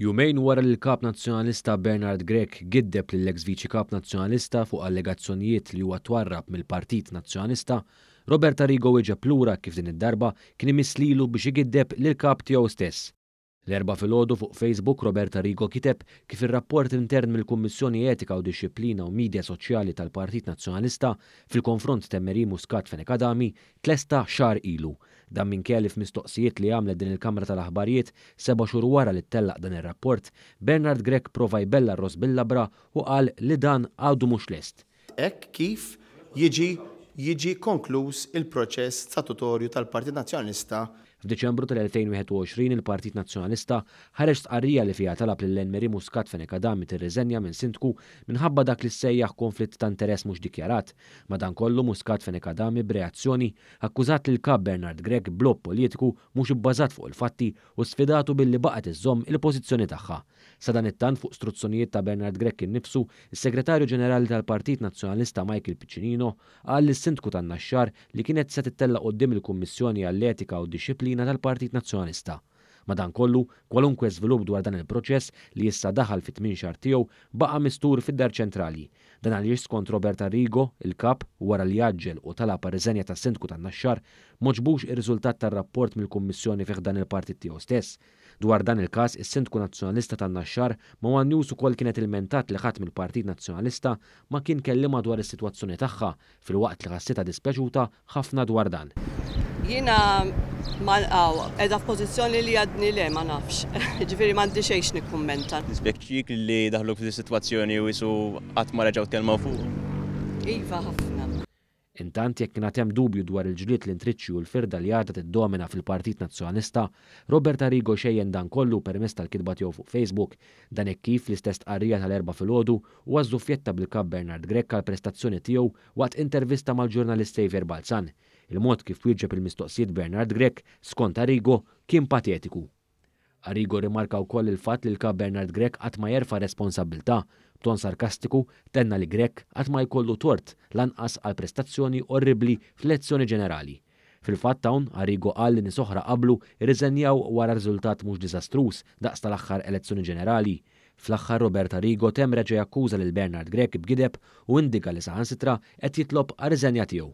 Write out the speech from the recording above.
Jumejn wara li l-kap nazzjonalista Bernard Grek giddeb l eks viċi kap nazzjonalista fuq allegazzjonijiet li huwa twarrab mill-Partit Nazzjonalista, Robert Arrigo weġa lura kif din id-darba kien imislilu biex igiddeb lill kap tiegħu stess. L-erba filgħodu fuq Facebook Roberta Rigo kiteb kif il rapport intern mill-Kummissjoni Etika u Dixxilpina u Midja Soċjali tal-Partit Nazzjonalista fil-konfront Temmeri Muscat Fenekadami tlesta xar ilu. Dan minn kellif f'mistoqsijiet li għamlet din il-Kamra tal-Aħbarijiet seba' xhur wara li tellaq dan ir-rapport, Bernard Grek prova jbella r-ros bil-labra u qal li dan għadu mhux lest. Ek kif jiġi jiġi konkluż il-proċess statutorju tal-Partit Nazzjonalista F'Deċembru tal-2021 il-Partit Nazzjonalista ħareġ tqarrija li fija talab lil Enmeri Muscat Fenekadami tirreżenja minn sintku minħabba dak li sejjaħ konflitt ta' interess mhux dikjarat. Madankollu Muscat Fenekadami b'reazzjoni akkużat lil kap Bernard Gregg blob politiku mhux ibbażat fuq il-fatti u sfidatu billi baqgħet iżomm il-pożizzjoni tagħha. Sadan it-tan fuq struzzjonijiet ta' Bernard Grek innifsu, is-Segretarju Ġenerali tal-Partit Nazzjonalista Michael Piccinino qal li sintku tan-naxxar li kienet se tittella qoddim il-Kummissjoni għall-Etika u d Disċiplina disciplina tal-Partit Nazzjonista. Madankollu, kwalunkwe żvilupp dwar dan il-proċess li issa daħal fit-8 xar tiegħu baqa' mistur fid-dar ċentrali. Dan għal skont Roberta Arrigo, il-kap, wara li jaġġel u talab riżenja ta' sindku tan-naxxar, moġbux ir-riżultat tar-rapport mill-Kummissjoni fih dan il-partit tiegħu stess. Dwar dan il-każ, is-Sindku Nazzjonalista tan-Naxxar ma News ukoll kienet il-mentat li ħadd mill-Partit Nazzjonalista ma kien kellima dwar is-sitwazzjoni tagħha fil-waqt li ħassitha dispjaċuta ħafna dwar dan. Jina Mal-għaw, edha f-pozizjoni li għadni le, ma nafx. Ġifiri mandi xejx nikkummenta. Nisbekċik li daħlu fi situazzjoni u jisu għatma reġaw kelma fuq. Iva ħafna. Intant jekk kien hemm dubju dwar il-ġlied l-intriċċju u l-firda li id tiddomina fil-Partit Nazzjonista, Robert Arrigo xejjen dan kollu permess tal-kidba tiegħu fuq Facebook, dan hekk kif l-istess qarrija tal-erba' filgħodu u għażżuffjetta bil-kab Bernard Grek l prestazzjoni tiegħu waqt intervista mal-ġurnalist Xavier Balzan Il-mod kif wieġeb il-mistoqsijiet Bernard Grek skont Arrigo kien patetiku. Arrigo rimarka wkoll il-fatt li l-kap Bernard Grek qatt ma jerfa' responsabilità ton sarkastiku tenna li Grek qatt ma jkollu tort lanqas għal prestazzjoni orribli fl-elezzjoni ġenerali. Fil-fatt hawn Arrigo qal li nisoħra qablu irriżenjaw wara riżultat mhux diżastruż daqs tal-aħħar elezzjoni ġenerali. Fl-aħħar Robert Arrigo tem reġa' jakkuża lil Bernard Grek b'gideb u indika li saħansitra qed jitlob għar tiegħu.